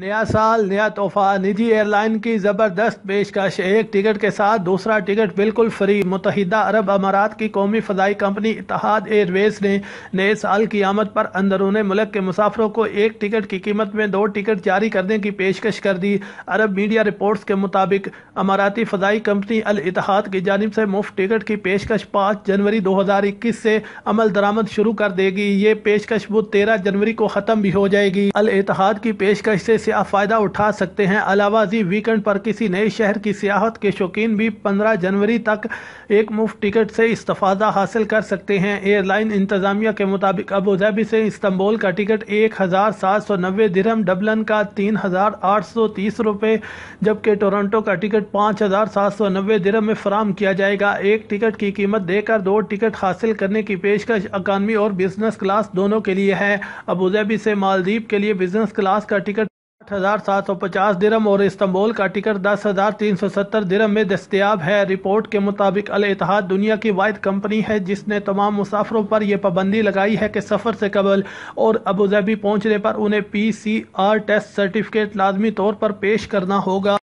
नया साल नया तोहफा निजी एयरलाइन की ज़बरदस्त पेशकश एक टिकट के साथ दूसरा टिकट बिल्कुल फ्री मुतहदा अरब अमारात की कौमी फ़जाई कंपनी इतिहाद एयरवेज ने नए साल की आमद पर अंदरून मुल्क के मुसाफरों को एक टिकट की कीमत में दो टिकट जारी करने की पेशकश कर दी अरब मीडिया रिपोर्ट्स के मुताबिक अमाराती फ़जाई कंपनी अल इतिहाद की जानब से मुफ्त टिकट की पेशकश पाँच जनवरी दो हज़ार इक्कीस से अमल दरामद शुरू कर देगी ये पेशकश बुध तेरह जनवरी को ख़त्म भी हो जाएगी अल इतिहाद की पेशकश से सियाह फ़ायदा उठा सकते हैं अलावाजी वीकेंड पर किसी नए शहर की सियाहत के शौकीन भी 15 जनवरी तक एक मुफ्त टिकट से इस्तफादा हासिल कर सकते हैं एयरलाइन इंतजामिया के मुताबिक अबूधाबी से इस्तंबुल का टिकट एक हज़ार सात सौ नब्बे दिरहम डबलन का तीन हज़ार आठ सौ तीस रुपये जबकि टोरंटो का टिकट पाँच हज़ार सात सौ नब्बे दिरहम में फराम किया जाएगा एक टिकट की कीमत देकर दो टिकट हासिल करने की पेशकश अकानमी और बिजनेस क्लास दोनों के लिए है अबूधाबी से मालदीव के लिए बिजनेस क्लास का टिकट आठ हज़ार सात सौ पचास दिरम और इस्तांबुल का टिकट दस हज़ार तीन सौ सत्तर दिरम में दस्तियाब है रिपोर्ट के मुताबिक अल इतिहाद दुनिया की वाद कंपनी है जिसने तमाम मुसाफरों पर यह पाबंदी लगाई है कि सफ़र से कबल और अबूधाबी पहुँचने पर उन्हें P C R test certificate लाजमी तौर पर पेश करना होगा